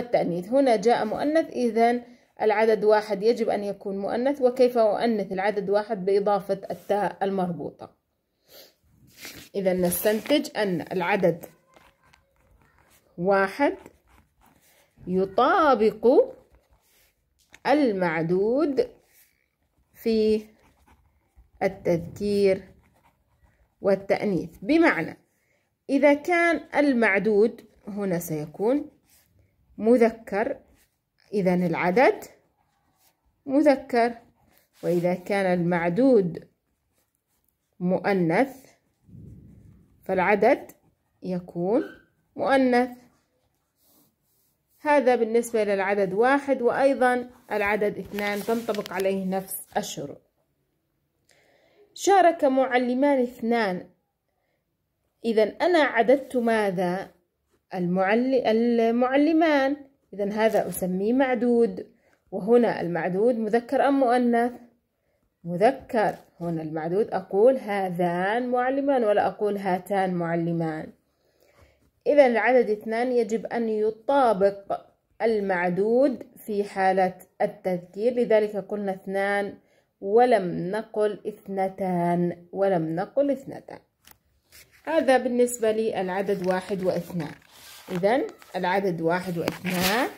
التأنيث هنا جاء مؤنث إذا العدد واحد يجب أن يكون مؤنث وكيف أؤنث العدد واحد بإضافة التاء المربوطة إذا نستنتج أن العدد واحد يطابق المعدود في التذكير والتأنيث بمعنى إذا كان المعدود هنا سيكون مذكر إذا العدد مذكر وإذا كان المعدود مؤنث فالعدد يكون مؤنث هذا بالنسبة للعدد واحد وأيضا العدد اثنان تنطبق عليه نفس الشروط شارك معلمان اثنان إذا أنا عددت ماذا المعل... المعلمان إذا هذا أسميه معدود وهنا المعدود مذكر أم مؤنث مذكر هنا المعدود أقول هذان معلمان ولا أقول هاتان معلمان إذا العدد اثنان يجب أن يطابق المعدود في حالة التذكير لذلك قلنا اثنان ولم نقل اثنتان ولم نقل اثنتان هذا بالنسبة للعدد واحد واثنان إذا العدد واحد واثنان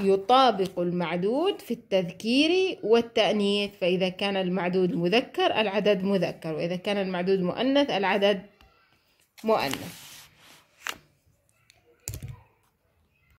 يطابق المعدود في التذكير والتأنيث فإذا كان المعدود مذكر العدد مذكر وإذا كان المعدود مؤنث العدد مؤنث